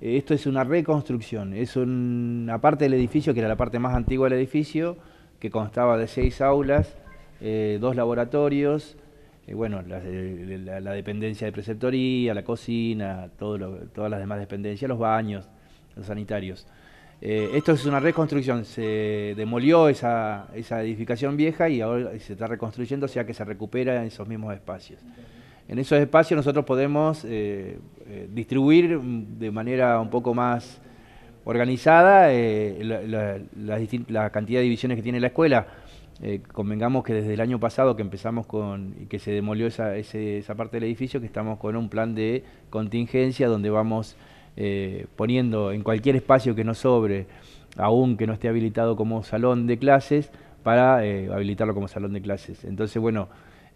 Esto es una reconstrucción, es una parte del edificio, que era la parte más antigua del edificio, que constaba de seis aulas, eh, dos laboratorios, eh, bueno, la, dependencia de preceptoría, la cocina, todas las demás dependencias, los baños, los sanitarios. Eh, esto es una reconstrucción, se demolió esa, esa edificación vieja y ahora se está reconstruyendo, o sea que se recupera en esos mismos espacios en esos espacios nosotros podemos eh, eh, distribuir de manera un poco más organizada eh, la, cantidad de divisiones que tiene la escuela. convengamos que desde el año pasado que empezamos con, y que se demolió esa, esa parte del edificio, que estamos con un plan de contingencia donde vamos poniendo en cualquier espacio que nos sobre, aún que no esté habilitado como salón de clases, para habilitarlo como salón de clases. Entonces, bueno,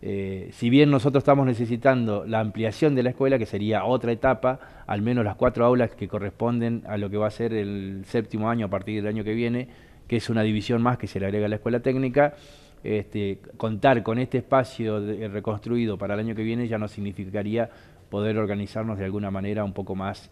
eh, si bien nosotros estamos necesitando la ampliación de la escuela, que sería otra etapa, al menos las cuatro aulas que corresponden a lo que va a ser el séptimo año a partir del año que viene, que es una división más que se le agrega a la escuela técnica, este, contar con este espacio eh, reconstruido para el año que viene ya nos significaría poder organizarnos de alguna manera un poco más,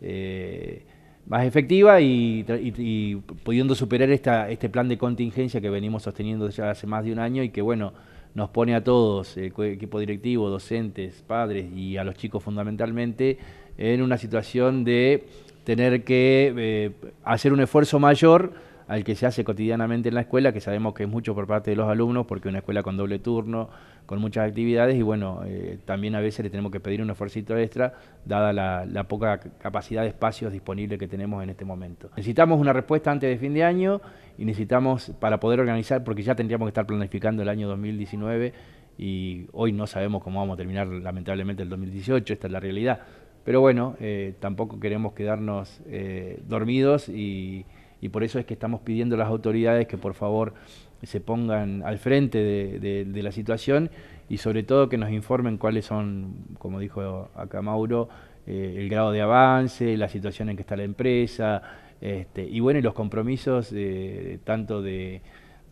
eh, más efectiva y, pudiendo superar esta, este plan de contingencia que venimos sosteniendo ya hace más de un año y que bueno, nos pone a todos, eh, equipo directivo, docentes, padres y a los chicos fundamentalmente, en una situación de tener que eh, hacer un esfuerzo mayor al que se hace cotidianamente en la escuela, que sabemos que es mucho por parte de los alumnos, porque es una escuela con doble turno, con muchas actividades, y bueno, eh, también a veces le tenemos que pedir un esfuerzo extra, dada la, poca capacidad de espacios disponibles que tenemos en este momento. Necesitamos una respuesta antes de fin de año y necesitamos para poder organizar, porque ya tendríamos que estar planificando el año 2019 y hoy no sabemos cómo vamos a terminar lamentablemente el 2018, esta es la realidad. Pero bueno, eh, tampoco queremos quedarnos eh, dormidos y, por eso es que estamos pidiendo a las autoridades que por favor se pongan al frente de, la situación y sobre todo que nos informen cuáles son, como dijo acá Mauro, eh, el grado de avance, la situación en que está la empresa, este, y bueno, y los compromisos eh, tanto de,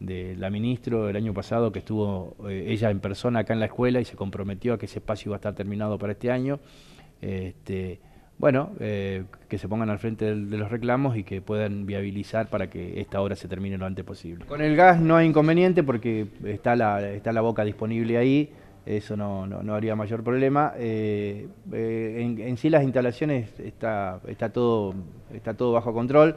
la ministro el año pasado, que estuvo eh, ella en persona acá en la escuela y se comprometió a que ese espacio iba a estar terminado para este año. Este, bueno, eh, que se pongan al frente de, los reclamos y que puedan viabilizar para que esta obra se termine lo antes posible. Con el gas no hay inconveniente porque está la boca disponible ahí eso no, no, mayor problema. Eh, eh, en, sí las instalaciones está, todo, bajo control,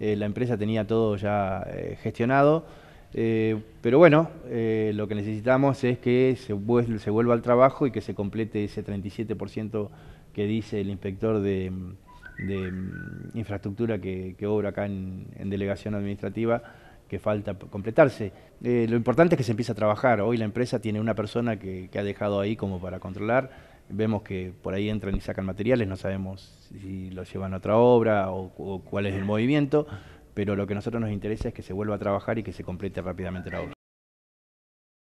eh, la empresa tenía todo ya gestionado. pero bueno, lo que necesitamos es que se, vuelva al trabajo y que se complete ese 37% que dice el inspector de, mm, infraestructura que, obra acá en delegación administrativa falta completarse. Eh, lo importante es que se empiece a trabajar. Hoy la empresa tiene una persona que, ha dejado ahí como para controlar. Vemos que por ahí entran y sacan materiales, no sabemos si lo llevan a otra obra o, o cuál es el movimiento, pero lo que a nosotros nos interesa es que se vuelva a trabajar y que se complete rápidamente la obra.